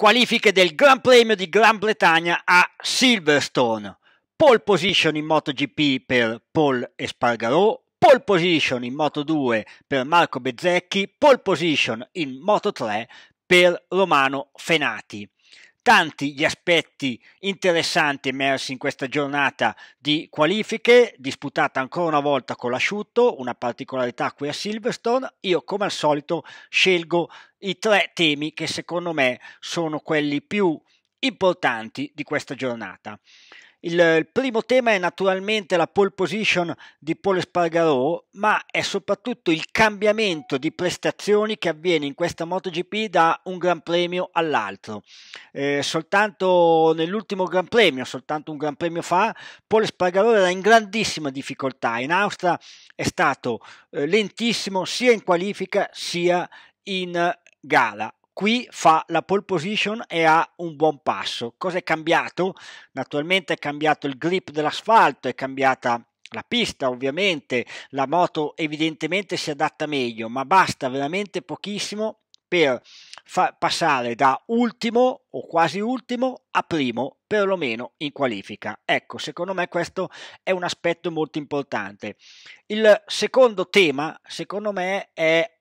qualifiche del Gran Premio di Gran Bretagna a Silverstone, pole position in MotoGP per Paul Espargaro, pole position in Moto2 per Marco Bezzecchi, pole position in Moto3 per Romano Fenati tanti gli aspetti interessanti emersi in questa giornata di qualifiche, disputata ancora una volta con l'asciutto, una particolarità qui a Silverstone. Io come al solito scelgo i tre temi che secondo me sono quelli più importanti di questa giornata. Il primo tema è naturalmente la pole position di Paul Espargarò, ma è soprattutto il cambiamento di prestazioni che avviene in questa MotoGP da un Gran Premio all'altro. Eh, soltanto nell'ultimo Gran Premio, soltanto un Gran Premio fa, Paul Espargarò era in grandissima difficoltà. In Austria è stato eh, lentissimo sia in qualifica sia in eh, gara qui fa la pole position e ha un buon passo. Cosa è cambiato? Naturalmente è cambiato il grip dell'asfalto, è cambiata la pista ovviamente, la moto evidentemente si adatta meglio, ma basta veramente pochissimo per fa- passare da ultimo o quasi ultimo a primo, perlomeno in qualifica. Ecco, secondo me questo è un aspetto molto importante. Il secondo tema, secondo me, è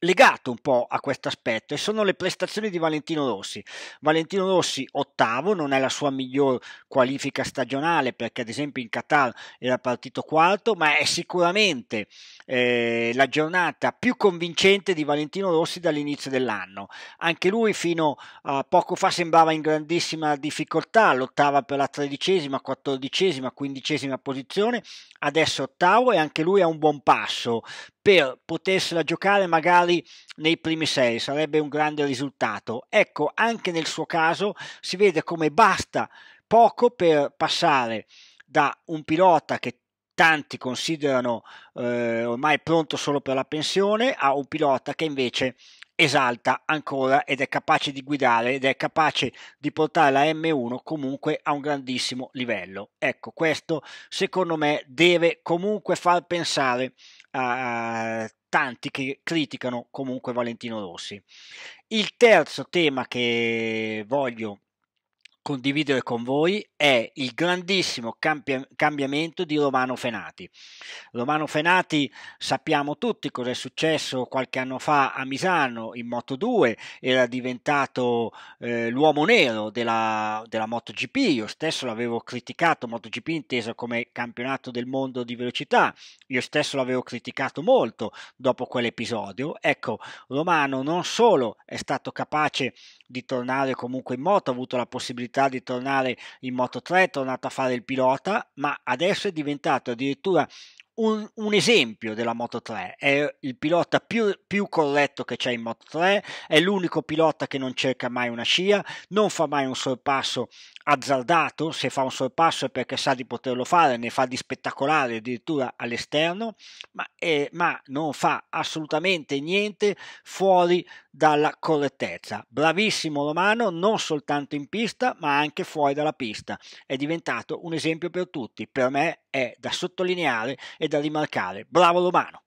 legato un po' a questo aspetto e sono le prestazioni di Valentino Rossi. Valentino Rossi ottavo, non è la sua miglior qualifica stagionale perché ad esempio in Qatar era partito quarto, ma è sicuramente eh, la giornata più convincente di Valentino Rossi dall'inizio dell'anno. Anche lui fino a poco fa sembrava in grandissima difficoltà, lottava per la tredicesima, quattordicesima, quindicesima posizione, adesso ottavo e anche lui ha un buon passo per potersela giocare magari nei primi sei, sarebbe un grande risultato. Ecco, anche nel suo caso si vede come basta poco per passare da un pilota che tanti considerano eh, ormai pronto solo per la pensione a un pilota che invece esalta ancora ed è capace di guidare ed è capace di portare la M1 comunque a un grandissimo livello. Ecco, questo secondo me deve comunque far pensare a tanti che criticano comunque Valentino Rossi. Il terzo tema che voglio condividere con voi è il grandissimo campi- cambiamento di Romano Fenati. Romano Fenati sappiamo tutti cosa è successo qualche anno fa a Misano in Moto 2, era diventato eh, l'uomo nero della, della MotoGP, io stesso l'avevo criticato, MotoGP inteso come campionato del mondo di velocità, io stesso l'avevo criticato molto dopo quell'episodio. Ecco, Romano non solo è stato capace di tornare comunque in moto, ha avuto la possibilità di tornare in Moto 3, è tornato a fare il pilota, ma adesso è diventato addirittura un, un, esempio della Moto 3, è il pilota più, più corretto che c'è in Moto 3, è l'unico pilota che non cerca mai una scia, non fa mai un sorpasso azzardato, se fa un sorpasso è perché sa di poterlo fare, ne fa di spettacolare addirittura all'esterno, ma, eh, ma non fa assolutamente niente fuori dalla correttezza. Bravissimo Romano non soltanto in pista ma anche fuori dalla pista, è diventato un esempio per tutti, per me è da sottolineare e da rimarcare. Bravo Romano!